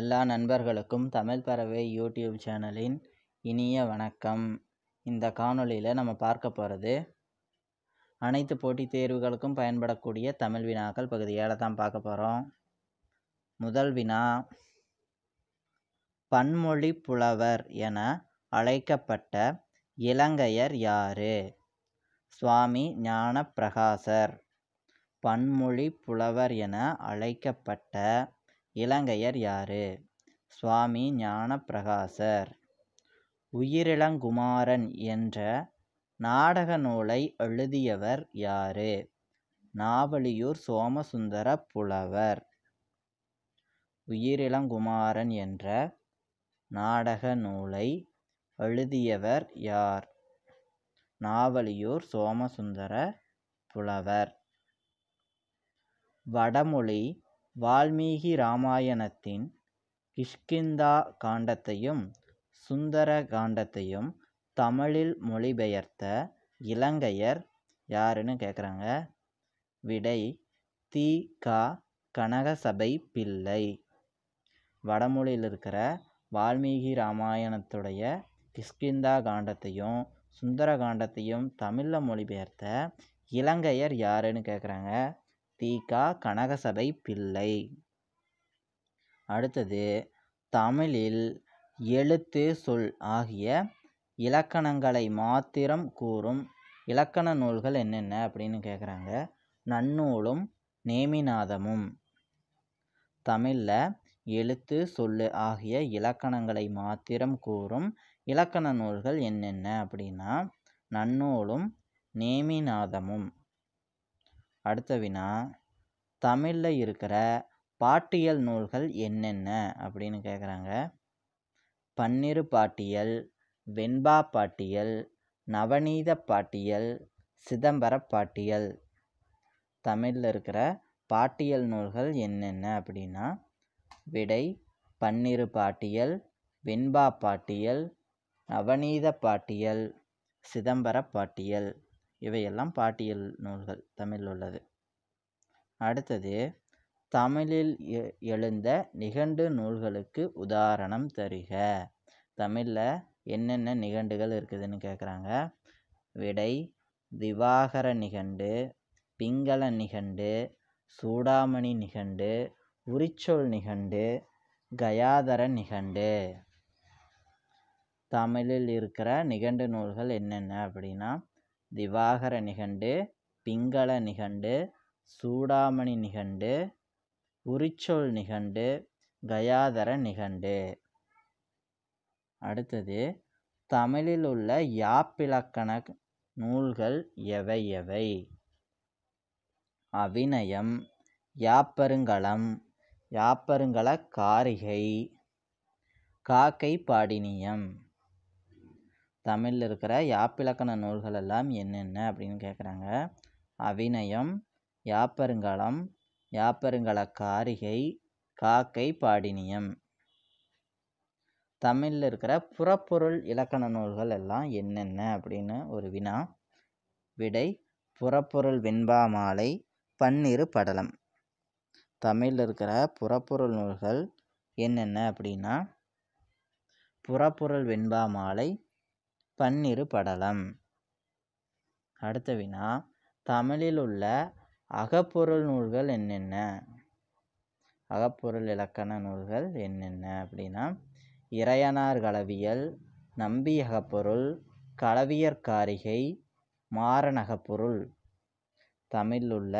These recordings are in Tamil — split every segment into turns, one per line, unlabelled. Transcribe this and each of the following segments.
எல்லா நண்பர்களுக்கும் தமிழ் பறவை யூடியூப் சேனலின் இனிய வணக்கம் இந்த காணொளியில் நம்ம பார்க்க போகிறது அனைத்து போட்டித் தேர்வுகளுக்கும் பயன்படக்கூடிய தமிழ் வினாக்கள் பகுதியால் தான் பார்க்க போகிறோம் முதல் வினா பன்மொழி புலவர் என அழைக்கப்பட்ட இலங்கையர் யாரு சுவாமி ஞான பிரகாசர் பன்மொழி புலவர் என அழைக்கப்பட்ட இலங்கையர் யார் சுவாமி ஞானப்பிரகாசர் உயிரிளங்குமாரன் என்ற நாடக நூலை எழுதியவர் யார் நாவலியூர் சோமசுந்தர புலவர் உயிரிளங்குமாரன் என்ற நாடக நூலை எழுதியவர் யார் நாவலியூர் சோமசுந்தர புலவர் வடமொழி வால்மீகி ராமாயணத்தின் கிஷ்கிந்தா காண்டத்தையும் சுந்தர காண்டத்தையும் தமிழில் மொழிபெயர்த்த இலங்கையர் யாருன்னு கேட்குறாங்க விடை தி கா கனகசபை பிள்ளை வடமொழியில் இருக்கிற வால்மீகி ராமாயணத்துடைய கிஷ்கிந்தா காண்டத்தையும் சுந்தர காண்டத்தையும் தமிழில் மொழிபெயர்த்த இலங்கையர் யாருன்னு கேட்குறாங்க தீகா கனகசபை பிள்ளை அடுத்தது தமிழில் எழுத்து சொல் ஆகிய இலக்கணங்களை மாத்திரம் கூறும் இலக்கண நூல்கள் என்னென்ன அப்படின்னு கேட்குறாங்க நன்னூலும் நேமிநாதமும் தமிழில் எழுத்து சொல் ஆகிய இலக்கணங்களை மாத்திரம் கூறும் இலக்கண நூல்கள் என்னென்ன அப்படின்னா நன்னூலும் நேமிநாதமும் அடுத்த வினா தமிழில் இருக்கிற பாட்டியல் நூல்கள் என்னென்ன அப்படின்னு கேட்குறாங்க பன்னிரு பாட்டியல் வெண்பா பாட்டியல் நவநீத பாட்டியல் சிதம்பர பாட்டியல் தமிழில் இருக்கிற பாட்டியல் நூல்கள் என்னென்ன அப்படின்னா விடை பன்னிரு பாட்டியல் வெண்பா பாட்டியல் நவநீத பாட்டியல் சிதம்பர பாட்டியல் இவையெல்லாம் பாட்டியல் நூல்கள் தமிழில் உள்ளது அடுத்தது தமிழில் எ எழுந்த நிகண்டு நூல்களுக்கு உதாரணம் தருக தமிழில் என்னென்ன நிகண்டுகள் இருக்குதுன்னு கேட்குறாங்க விடை திவாகர நிகண்டு பிங்கள நிகண்டு சூடாமணி நிகண்டு உரிச்சொல் நிகண்டு கயாதர நிகண்டு தமிழில் இருக்கிற நிகண்டு நூல்கள் என்னென்ன அப்படின்னா திவாகர நிகண்டு பிங்கள நிகண்டு சூடாமணி நிகண்டு உரிச்சொல் நிகண்டு கயாதர நிகண்டு அடுத்தது தமிழில் உள்ள யாப்பிலக்கண நூல்கள் எவை எவை அவிநயம் யாப்பருங்கலம் யாப்பருங்கல காரிகை காக்கை பாடினியம் தமிழில் இருக்கிற யாப்பிலக்கண நூல்கள் எல்லாம் என்னென்ன அப்படின்னு கேட்குறாங்க அவிநயம் யாப்பருங்கலம் யாப்பருங்கல காரிகை காக்கை பாடினியம் தமிழில் இருக்கிற புறப்பொருள் இலக்கண நூல்கள் எல்லாம் என்னென்ன அப்படின்னு ஒரு வினா விடை புறப்பொருள் வெண்பா மாலை பன்னிரு படலம் தமிழில் இருக்கிற புறப்பொருள் நூல்கள் என்னென்ன அப்படின்னா புறப்பொருள் வெண்பா மாலை பன்னிரு படலம் அடுத்த வினா தமிழில் உள்ள அகப்பொருள் நூல்கள் என்னென்ன அகப்பொருள் இலக்கண நூல்கள் என்னென்ன அப்படின்னா இறையனார் களவியல் நம்பி அகப்பொருள் களவியற் காரிகை மாறனகப்பொருள் தமிழில் உள்ள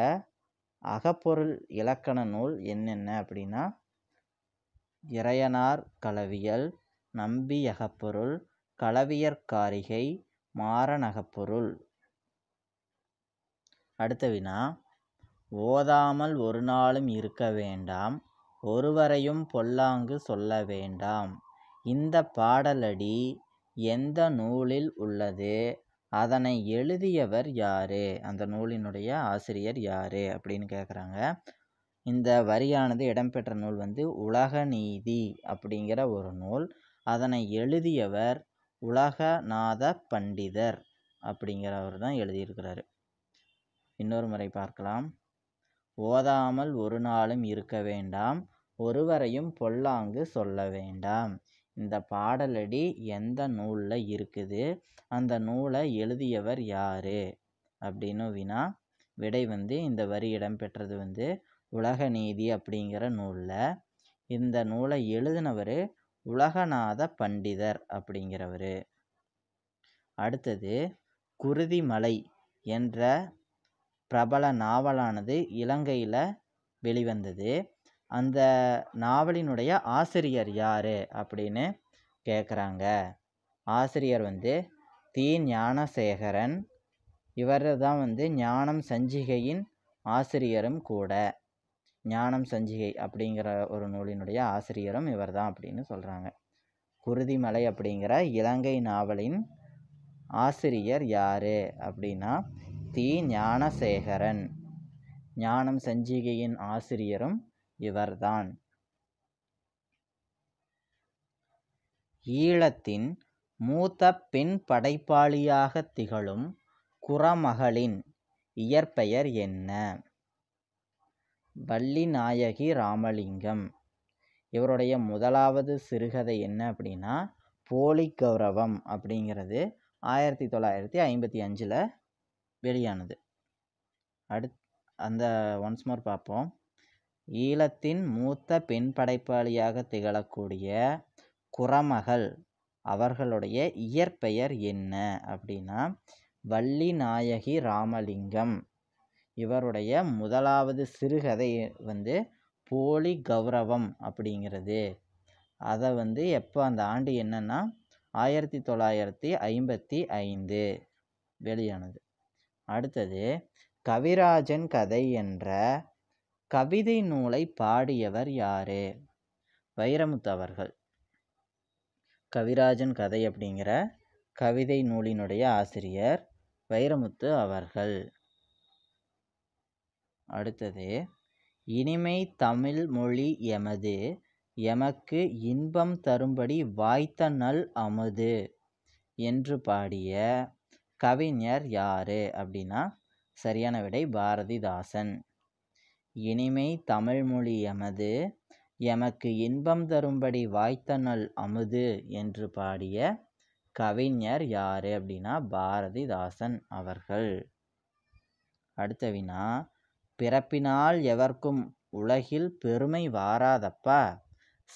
அகப்பொருள் இலக்கண நூல் என்னென்ன அப்படின்னா இறையனார் களவியல் நம்பி அகப்பொருள் களவியற்காரிகை மாரணகப்பொருள் அடுத்த வினா ஓதாமல் ஒரு நாளும் இருக்க வேண்டாம் ஒருவரையும் பொல்லாங்கு சொல்ல வேண்டாம் இந்த பாடலடி எந்த நூலில் உள்ளது அதனை எழுதியவர் யார் அந்த நூலினுடைய ஆசிரியர் யார் அப்படின்னு கேட்குறாங்க இந்த வரியானது இடம்பெற்ற நூல் வந்து உலக நீதி அப்படிங்கிற ஒரு நூல் அதனை எழுதியவர் உலகநாத பண்டிதர் அப்படிங்கிறவர் தான் எழுதியிருக்கிறாரு இன்னொரு முறை பார்க்கலாம் ஓதாமல் ஒரு நாளும் இருக்க வேண்டாம் ஒருவரையும் பொல்லாங்கு சொல்ல வேண்டாம் இந்த பாடலடி எந்த நூலில் இருக்குது அந்த நூலை எழுதியவர் யார் அப்படின்னு வினா விடை வந்து இந்த வரி இடம்பெற்றது வந்து உலக நீதி அப்படிங்கிற நூலில் இந்த நூலை எழுதினவர் உலகநாத பண்டிதர் அப்படிங்கிறவர் அடுத்தது குருதிமலை என்ற பிரபல நாவலானது இலங்கையில் வெளிவந்தது அந்த நாவலினுடைய ஆசிரியர் யார் அப்படின்னு கேட்குறாங்க ஆசிரியர் வந்து தி ஞானசேகரன் இவர் தான் வந்து ஞானம் சஞ்சிகையின் ஆசிரியரும் கூட ஞானம் சஞ்சிகை அப்படிங்கிற ஒரு நூலினுடைய ஆசிரியரும் இவர் தான் அப்படின்னு சொல்கிறாங்க குருதிமலை அப்படிங்கிற இலங்கை நாவலின் ஆசிரியர் யார் அப்படின்னா தி ஞானசேகரன் ஞானம் சஞ்சிகையின் ஆசிரியரும் இவர்தான் ஈழத்தின் மூத்த பெண் படைப்பாளியாக திகழும் குறமகளின் இயற்பெயர் என்ன வள்ளிநாயகி ராமலிங்கம் இவருடைய முதலாவது சிறுகதை என்ன அப்படின்னா போலி கௌரவம் அப்படிங்கிறது ஆயிரத்தி தொள்ளாயிரத்தி ஐம்பத்தி அஞ்சில் வெளியானது அடுத் அந்த ஒன்ஸ் மோர் பார்ப்போம் ஈழத்தின் மூத்த பெண் படைப்பாளியாக திகழக்கூடிய குரமகள் அவர்களுடைய இயற்பெயர் என்ன அப்படின்னா வள்ளிநாயகி ராமலிங்கம் இவருடைய முதலாவது சிறுகதை வந்து போலி கௌரவம் அப்படிங்கிறது அதை வந்து எப்போ அந்த ஆண்டு என்னென்னா ஆயிரத்தி தொள்ளாயிரத்தி ஐம்பத்தி ஐந்து வெளியானது அடுத்தது கவிராஜன் கதை என்ற கவிதை நூலை பாடியவர் யாரு வைரமுத்து அவர்கள் கவிராஜன் கதை அப்படிங்கிற கவிதை நூலினுடைய ஆசிரியர் வைரமுத்து அவர்கள் அடுத்தது இனிமை தமிழ் மொழி எமது எமக்கு இன்பம் தரும்படி வாய்த்த நல் அமுது என்று பாடிய கவிஞர் யார் அப்படின்னா சரியான விடை பாரதிதாசன் இனிமை தமிழ் மொழி எமது எமக்கு இன்பம் தரும்படி வாய்த்த நல் அமுது என்று பாடிய கவிஞர் யார் அப்படின்னா பாரதிதாசன் அவர்கள் அடுத்த வினா பிறப்பினால் எவர்க்கும் உலகில் பெருமை வாராதப்பா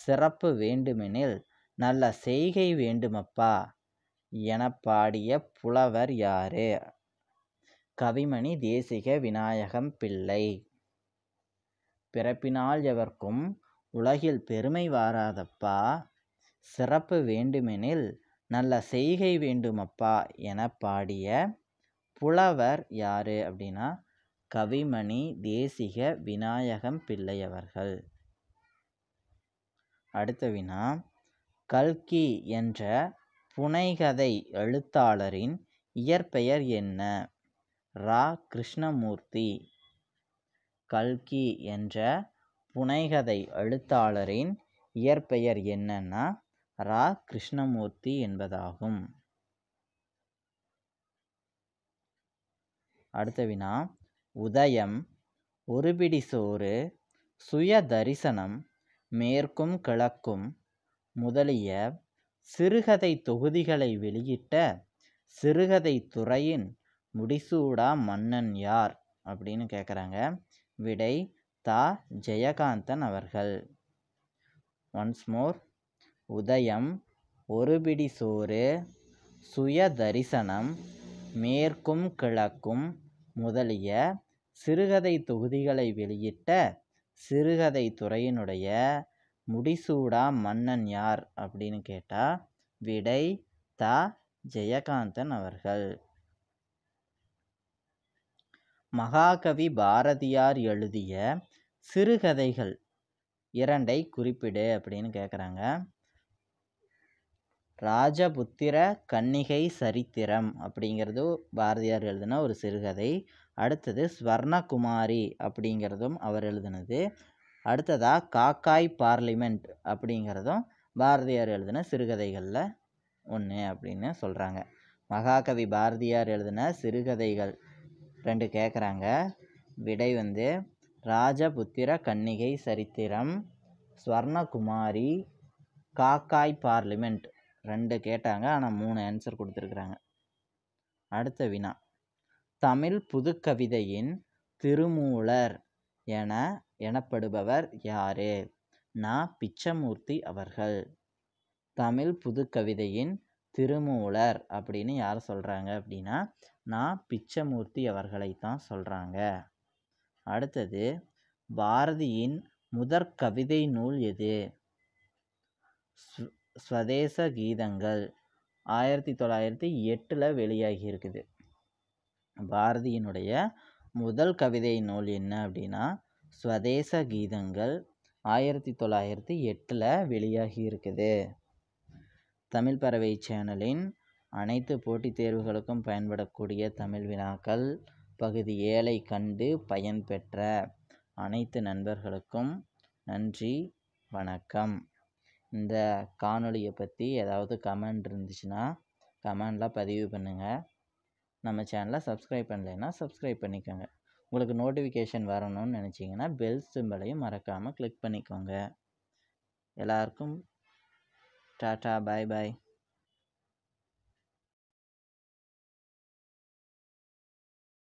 சிறப்பு வேண்டுமெனில் நல்ல செய்கை வேண்டுமப்பா என பாடிய புலவர் யாரு கவிமணி தேசிக விநாயகம் பிள்ளை பிறப்பினால் எவர்க்கும் உலகில் பெருமை வாராதப்பா சிறப்பு வேண்டுமெனில் நல்ல செய்கை வேண்டுமப்பா என பாடிய புலவர் யாரு அப்படின்னா கவிமணி தேசிக விநாயகம் பிள்ளையவர்கள் அடுத்த வினா கல்கி என்ற புனைகதை எழுத்தாளரின் இயற்பெயர் என்ன ரா கிருஷ்ணமூர்த்தி கல்கி என்ற புனைகதை எழுத்தாளரின் இயற்பெயர் என்னன்னா ரா கிருஷ்ணமூர்த்தி என்பதாகும் அடுத்த வினா உதயம் ஒருபிடி சோறு சுயதரிசனம் மேற்கும் கிழக்கும் முதலிய சிறுகதை தொகுதிகளை வெளியிட்ட சிறுகதை துறையின் முடிசூடா மன்னன் யார் அப்படின்னு கேட்குறாங்க விடை தா ஜெயகாந்தன் அவர்கள் ஒன்ஸ் மோர் உதயம் ஒருபிடி சோறு சுயதரிசனம் மேற்கும் கிழக்கும் முதலிய சிறுகதை தொகுதிகளை வெளியிட்ட சிறுகதை துறையினுடைய முடிசூடா மன்னன் யார் அப்படின்னு கேட்டால் விடை த ஜெயகாந்தன் அவர்கள் மகாகவி பாரதியார் எழுதிய சிறுகதைகள் இரண்டை குறிப்பிடு அப்படின்னு கேட்குறாங்க ராஜபுத்திர கன்னிகை சரித்திரம் அப்படிங்கிறது பாரதியார் எழுதின ஒரு சிறுகதை அடுத்தது ஸ்வர்ணகுமாரி அப்படிங்கிறதும் அவர் எழுதினது அடுத்ததாக காக்காய் பார்லிமெண்ட் அப்படிங்கிறதும் பாரதியார் எழுதின சிறுகதைகளில் ஒன்று அப்படின்னு சொல்கிறாங்க மகாகவி பாரதியார் எழுதின சிறுகதைகள் ரெண்டு கேட்குறாங்க விடை வந்து ராஜபுத்திர கன்னிகை சரித்திரம் ஸ்வர்ணகுமாரி காக்காய் பார்லிமெண்ட் ரெண்டு கேட்டாங்க ஆனால் மூணு ஆன்சர் கொடுத்துருக்குறாங்க அடுத்த வினா தமிழ் புதுக்கவிதையின் திருமூலர் என எனப்படுபவர் யாரு நா பிச்சமூர்த்தி அவர்கள் தமிழ் புதுக்கவிதையின் திருமூலர் அப்படின்னு யார் சொல்கிறாங்க அப்படின்னா நான் பிச்சமூர்த்தி அவர்களை தான் சொல்கிறாங்க அடுத்தது பாரதியின் முதற் கவிதை நூல் எது ஸ்வதேச கீதங்கள் ஆயிரத்தி தொள்ளாயிரத்தி எட்டில் வெளியாகி இருக்குது பாரதியினுடைய முதல் கவிதை நூல் என்ன அப்படின்னா ஸ்வதேச கீதங்கள் ஆயிரத்தி தொள்ளாயிரத்தி எட்டில் வெளியாகி இருக்குது தமிழ் பறவை சேனலின் அனைத்து போட்டித் தேர்வுகளுக்கும் பயன்படக்கூடிய தமிழ் வினாக்கள் பகுதி ஏழை கண்டு பயன்பெற்ற அனைத்து நண்பர்களுக்கும் நன்றி வணக்கம் இந்த காணொலியை பற்றி ஏதாவது கமெண்ட் இருந்துச்சுன்னா கமெண்டில் பதிவு பண்ணுங்கள் நம்ம சேனலை சப்ஸ்கிரைப் பண்ணலைன்னா சப்ஸ்கிரைப் பண்ணிக்கோங்க உங்களுக்கு நோட்டிஃபிகேஷன் வரணும்னு நினச்சிங்கன்னா பெல் சிம்பிளையும் மறக்காமல் கிளிக் பண்ணிக்கோங்க எல்லாருக்கும் டாட்டா பாய் பாய்